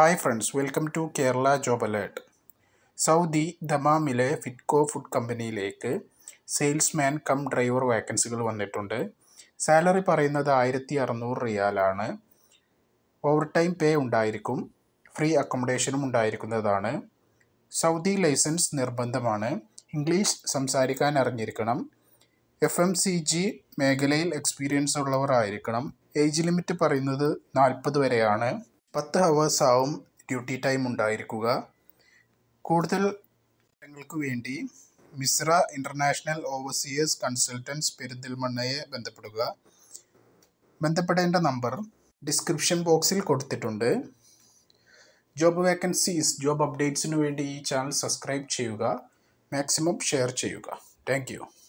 hi friends welcome to Kerala job alert Saudi ദമാമിലെ Fitco food കമ്പനിയിലേക്ക് salesman cum driver വേക്കൻസികൾ വന്നിട്ടുണ്ട് സാലറി പറയുന്നത് ആയിരത്തി അറുന്നൂറ് റിയാലാണ് ഓവർ ടൈം പേ ഉണ്ടായിരിക്കും ഫ്രീ അക്കോമഡേഷനും ഉണ്ടായിരിക്കുന്നതാണ് സൗദി ലൈസൻസ് നിർബന്ധമാണ് ഇംഗ്ലീഷ് സംസാരിക്കാൻ അറിഞ്ഞിരിക്കണം എഫ് എം സി ജി മേഖലയിൽ എക്സ്പീരിയൻസ് ഉള്ളവർ ആയിരിക്കണം ഏജ് ലിമിറ്റ് പറയുന്നത് നാൽപ്പത് വരെയാണ് പത്ത് ഹവേഴ്സാവും ഡ്യൂട്ടി ടൈം ഉണ്ടായിരിക്കുക കൂടുതൽ കാര്യങ്ങൾക്ക് വേണ്ടി മിശ്ര ഇൻ്റർനാഷണൽ ഓവർസീയേഴ്സ് കൺസൾട്ടൻസ് പെരുന്തൽമണ്ണയെ ബന്ധപ്പെടുക ബന്ധപ്പെടേണ്ട നമ്പർ ഡിസ്ക്രിപ്ഷൻ ബോക്സിൽ കൊടുത്തിട്ടുണ്ട് ജോബ് വേക്കൻസീസ് ജോബ് അപ്ഡേറ്റ്സിനു വേണ്ടി ഈ ചാനൽ സബ്സ്ക്രൈബ് ചെയ്യുക മാക്സിമം ഷെയർ ചെയ്യുക താങ്ക്